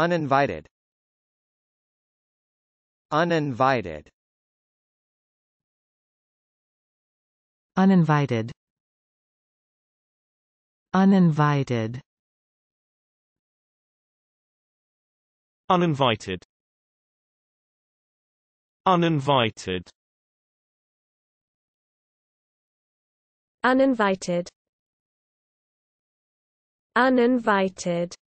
Uninvited Uninvited Uninvited Uninvited Uninvited Uninvited Uninvited Uninvited